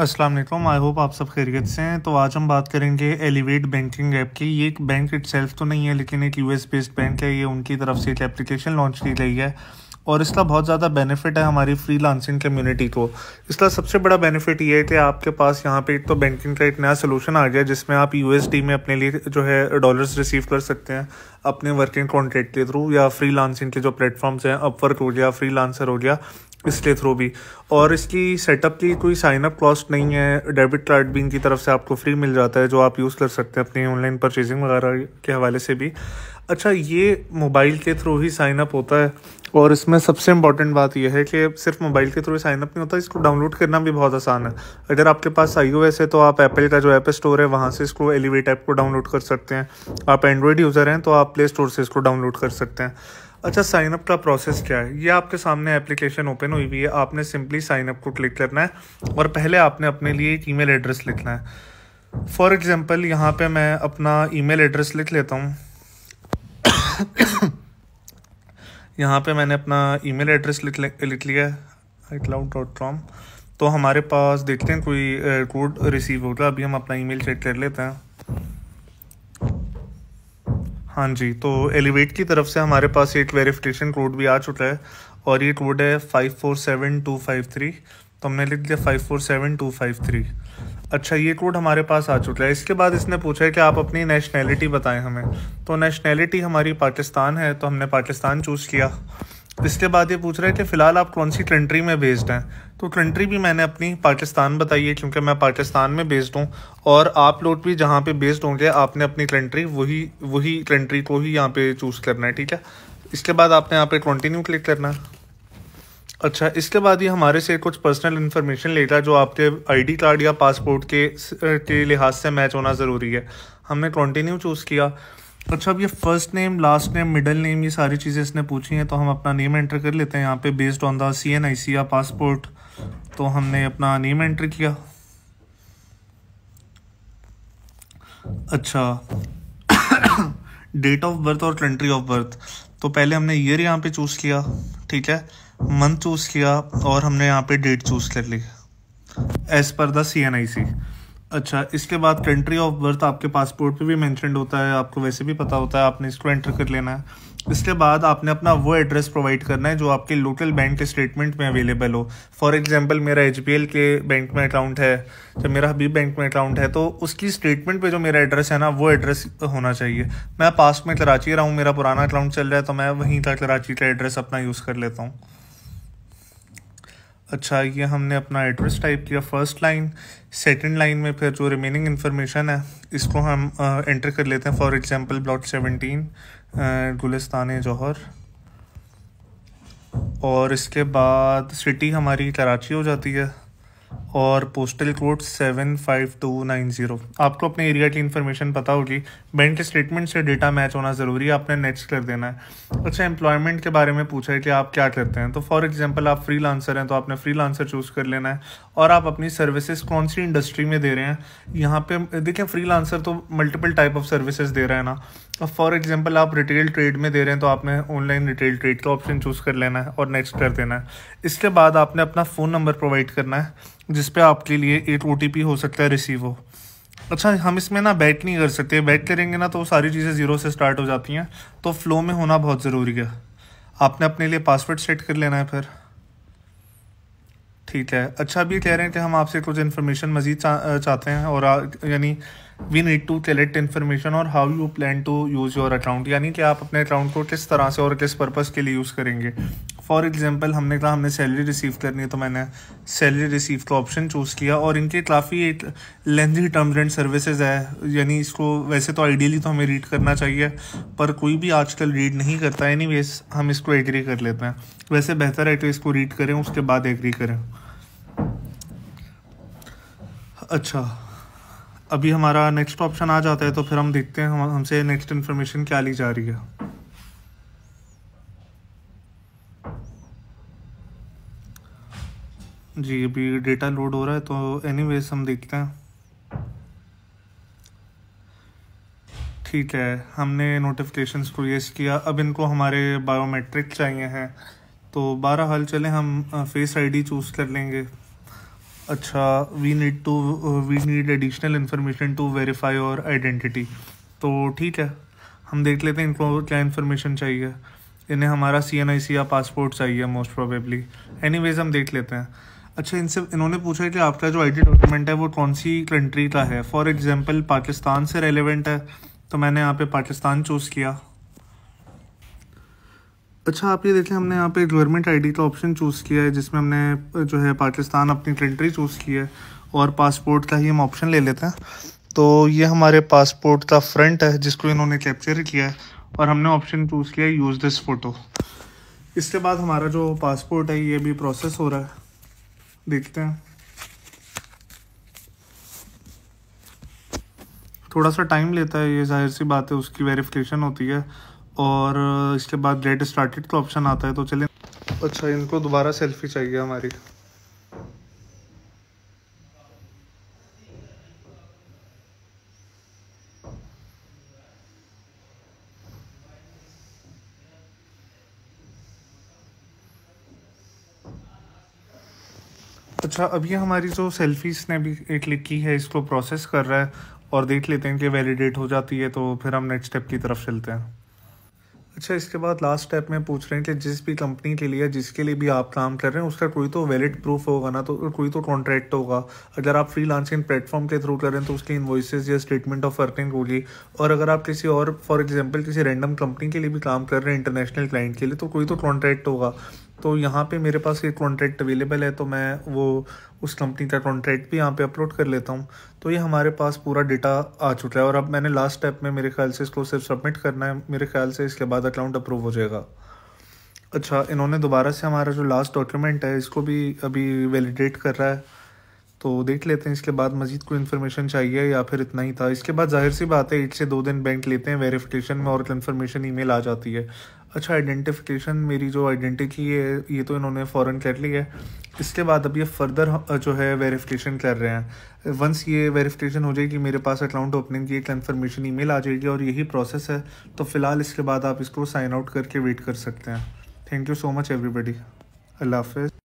अस्सलाम वालेकुम I hope आप सब खैरियत से हैं तो आज हम बात करेंगे एलिवेट बैंकिंग ऐप की ये एक बैंक इट तो नहीं है लेकिन एक यूएस बेस्ड बैंक है ये उनकी तरफ से एक एप्लीकेशन लॉन्च की गई है और इसका बहुत ज़्यादा बेनिफिट है हमारी फ्री लांसिंग कम्यूनिटी को इसका सबसे बड़ा बेनिफिट ये है कि आपके पास यहाँ पे एक तो बैंकिंग का एक नया सोलूशन आ गया जिसमें आप यू में अपने लिए जो है डॉलर्स रिसीव कर सकते हैं अपने वर्किंग कॉन्ट्रैक्ट के थ्रू या फ्री लांसिंग के जो प्लेटफॉर्म्स हैं अपवर्क हो गया फ्री लांसर हो गया इसलिए थ्रू भी और इसकी सेटअप की कोई साइनअप कॉस्ट नहीं है डेबिट कार्ड भी इनकी तरफ से आपको फ्री मिल जाता है जो आप यूज़ कर सकते हैं अपनी ऑनलाइन परचेजिंग वगैरह के हवाले से भी अच्छा ये मोबाइल के थ्रू ही साइनअप होता है और इसमें सबसे इम्पॉर्टेंट बात यह है कि सिर्फ मोबाइल के थ्रू ही साइनअप नहीं होता इसको डाउनलोड करना भी बहुत आसान है अगर आपके पास आई है तो आप एप्पल का जो ऐप स्टोर है वहाँ से इसको एलिवेट ऐप को डाउनलोड कर सकते हैं आप एंड्रॉयड यूज़र हैं तो आप प्ले स्टोर से इसको डाउनलोड कर सकते हैं अच्छा साइनअप का प्रोसेस क्या है ये आपके सामने एप्लीकेशन ओपन हुई हुई है आपने सिंपली साइनअप को क्लिक करना है और पहले आपने अपने लिए एक ईमेल एड्रेस लिखना है फॉर एग्जांपल यहाँ पे मैं अपना ईमेल एड्रेस लिख लेता हूँ यहाँ पे मैंने अपना ईमेल एड्रेस लिख लिख लिया है आई डॉट कॉम तो हमारे पास देखते हैं कोई कोड रिसीव होगा अभी हम अपना ईमेल चेक कर लेते हैं हाँ जी तो एलिवेट की तरफ से हमारे पास एक वेरिफिकेशन कोड भी आ चुका है और ये कोड है five four seven two five three तो हमने लिख दिया five four seven two five three अच्छा ये कोड हमारे पास आ चुका है इसके बाद इसने पूछा है कि आप अपनी नेशनैलिटी बताएं हमें तो नेशनैलिटी हमारी पाकिस्तान है तो हमने पाकिस्तान चूज़ किया इसके बाद ये पूछ रहे थे फ़िलहाल आप कौन सी कंट्री में बेस्ड हैं तो कंट्री भी मैंने अपनी पाकिस्तान बताई है क्योंकि मैं पाकिस्तान में बेस्ड हूँ और आप लोग भी जहाँ पे बेस्ड होंगे आपने अपनी कंट्री वही वही कंट्री को ही यहाँ पे चूज़ करना है ठीक है इसके बाद आपने यहाँ पे कंटिन्यू क्लिक करना है अच्छा इसके बाद ये हमारे से कुछ पर्सनल इन्फॉर्मेशन लेगा जो आपके आई कार्ड या पासपोर्ट के के लिहाज से मैच होना ज़रूरी है हमने कंटिन्यू चूज़ किया अच्छा अब ये first name last name middle name ये सारी चीज़ें इसने पूछी हैं तो हम अपना नेम एंटर कर लेते हैं यहाँ पे based on the C N I C या पासपोर्ट तो हमने अपना नेम एंटर किया अच्छा डेट ऑफ बर्थ और कंट्री ऑफ बर्थ तो पहले हमने ईयर यहाँ पे चूज़ किया ठीक है मंथ चूज़ किया और हमने यहाँ पे डेट चूज़ कर ली as per the C N I C अच्छा इसके बाद कंट्री ऑफ बर्थ आपके पासपोर्ट पे भी मैंशनड होता है आपको वैसे भी पता होता है आपने इसको एंटर कर लेना है इसके बाद आपने अपना वो एड्रेस प्रोवाइड करना है जो आपके लोकल बैंक के स्टेटमेंट में अवेलेबल हो फॉर एग्जांपल मेरा एच के बैंक में अकाउंट है जब मेरा हबीब बैंक में अकाउंट है तो उसकी स्टेटमेंट पे जो मेरा एड्रेस है ना वो एड्रेस होना चाहिए मैं पास में कराची रहा हूँ मेरा पुराना अकाउंट चल रहा है तो मैं वहीं का कराची का एड्रेस अपना यूज़ कर लेता हूँ अच्छा ये हमने अपना एड्रेस टाइप किया फर्स्ट लाइन सेकंड लाइन में फिर जो रिमेनिंग इन्फॉर्मेशन है इसको हम एंटर कर लेते हैं for example block seventeen Gulistan Jauhar और इसके बाद सिटी हमारी कराची हो जाती है और postal code seven five two nine zero आपको अपने एरिया की इन्फॉर्मेशन पता होगी बैंक स्टेटमेंट से डेटा मैच होना ज़रूरी है आपने नेक्स्ट कर देना है अच्छा एम्प्लॉयमेंट के बारे में पूछा है कि आप क्या करते हैं तो फॉर एग्जांपल आप फ्री हैं तो आपने फ्री चूज़ कर लेना है और आप अपनी सर्विसेज कौन सी इंडस्ट्री में दे रहे हैं यहाँ पर देखें फ्री तो मल्टीपल टाइप ऑफ सर्विसेज दे रहे हैं ना अब फॉर एग्जांपल आप रिटेल ट्रेड में दे रहे हैं तो आपने ऑनलाइन रिटेल ट्रेड का ऑप्शन चूज़ कर लेना है और नेक्स्ट कर देना है इसके बाद आपने अपना फ़ोन नंबर प्रोवाइड करना है जिस आपके लिए एक ओ हो सकता है रिसीव हो अच्छा हम इसमें ना बैट नहीं कर सकते बैट करेंगे ना तो सारी चीज़ें ज़ीरो से स्टार्ट हो जाती हैं तो फ्लो में होना बहुत ज़रूरी है आपने अपने लिए पासवर्ड सेट कर लेना है फिर ठीक है अच्छा भी कह रहे हैं कि हम आपसे कुछ इन्फॉर्मेशन मजीद चाहते हैं और यानी we need to collect information और how you plan to use your account यानी कि आप अपने अकाउंट को किस तरह से और किस पर्पज़ के लिए यूज़ करेंगे फॉर एग्ज़ाम्पल हमने कहा हमने सैलरी रिसीव करनी है तो मैंने सैलरी रिसीव का ऑप्शन चूज़ किया और इनके काफ़ी एक लेंथी टर्म्स एंड सर्विसेज है यानी इसको वैसे तो आइडियली तो हमें रीड करना चाहिए पर कोई भी आजकल रीड नहीं करता एनी हम इसको एग्री कर लेते हैं वैसे बेहतर है तो इसको रीड करें उसके बाद एग्री करें अच्छा अभी हमारा नेक्स्ट ऑप्शन आ जाता है तो फिर हम देखते हैं हम हमसे नेक्स्ट इन्फॉर्मेशन क्या ली जा रही है जी अभी डेटा लोड हो रहा है तो एनीवेज हम देखते हैं ठीक है हमने नोटिफिकेशंस को येस किया अब इनको हमारे बायोमेट्रिक चाहिए हैं तो बारह हाल चले हम फेस आईडी चूज़ कर लेंगे अच्छा we need to we need additional information to verify our identity तो ठीक है हम देख लेते हैं इनको क्या इन्फॉर्मेशन चाहिए इन्हें हमारा सी एन आई सी या पासपोर्ट चाहिए मोस्ट प्रोबेबली एनी वेज हम देख लेते हैं अच्छा इनसे इन्होंने पूछा है कि आपका जो आईडी डॉक्यूमेंट है वो कौन सी कंट्री का है फॉर एग्ज़ाम्पल पाकिस्तान से रेलिवेंट है तो मैंने यहाँ पे पाकिस्तान चूज़ किया अच्छा आप ये देखें हमने यहाँ पे गवर्नमेंट आईडी का ऑप्शन चूज़ किया है जिसमें हमने जो है पाकिस्तान अपनी कंट्री चूज़ की है और पासपोर्ट का ही हम ऑप्शन ले लेते हैं तो ये हमारे पासपोर्ट का फ्रंट है जिसको इन्होंने कैप्चर किया है और हमने ऑप्शन चूज़ किया है यूज़ दिस फ़ोटो इसके बाद हमारा जो पासपोर्ट है ये भी प्रोसेस हो रहा है देखते हैं थोड़ा सा टाइम लेता है ये जाहिर सी बात है उसकी वेरिफिकेशन होती है और इसके बाद डेट स्टार्टेड का ऑप्शन आता है तो चलिए अच्छा इनको दोबारा सेल्फी चाहिए हमारी अच्छा अभी हमारी जो सेल्फीज ने भी क्लिक की है इसको प्रोसेस कर रहा है और देख लेते हैं कि वैलिडेट हो जाती है तो फिर हम नेक्स्ट स्टेप की तरफ चलते हैं अच्छा इसके बाद लास्ट स्टेप में पूछ रहे हैं कि जिस भी कंपनी के लिए जिसके लिए भी आप काम कर रहे हैं उसका कोई तो वैलिड प्रूफ होगा ना तो कोई तो कॉन्ट्रैक्ट होगा अगर आप फ्री लांसिंग प्लेटफॉर्म के थ्रू कर रहे हैं तो उसकी इन्वॉइसेज या स्टेटमेंट ऑफ अर्निंग होगी और अगर आप किसी और फॉर एग्जाम्पल किसी रैंडम कंपनी के लिए भी काम कर रहे हैं इंटरनेशनल क्लाइंट के लिए तो कोई तो कॉन्ट्रैक्ट होगा तो यहाँ पे मेरे पास ये कॉन्ट्रैक्ट अवेलेबल है तो मैं वो उस कंपनी का कॉन्ट्रैक्ट भी यहाँ पे अपलोड कर लेता हूँ तो ये हमारे पास पूरा डेटा आ चुका है और अब मैंने लास्ट स्टेप में मेरे ख्याल से इसको सिर्फ सबमिट करना है मेरे ख्याल से इसके बाद अकाउंट अप्रूव हो जाएगा अच्छा इन्होंने दोबारा से हमारा जो लास्ट डॉक्यूमेंट है इसको भी अभी वैलिडेट कर रहा है तो देख लेते हैं इसके बाद मज़ीद कोई इन्फॉर्मेशन चाहिए या फिर इतना ही था इसके बाद जाहिर सी बात है एक से दो दिन बैंक लेते हैं वेरिफिकेशन में और कन्फर्मेशन ईमेल आ जाती है अच्छा आइडेंटिफिकेशन मेरी जो आइडेंटिटी है ये तो इन्होंने फ़ौरन कर ली है इसके बाद अब ये फर्दर जो है वेरिफिकेशन कर रहे हैं वंस ये वेरिफिकेशन हो जाएगी मेरे पास अकाउंट ओपनिंग की कन्फर्मेशन ईमेल आ जाएगी और यही प्रोसेस है तो फ़िलहाल इसके बाद आप इसको साइन आउट करके वेट कर सकते हैं thank you so much everybody अल्लाह हाफ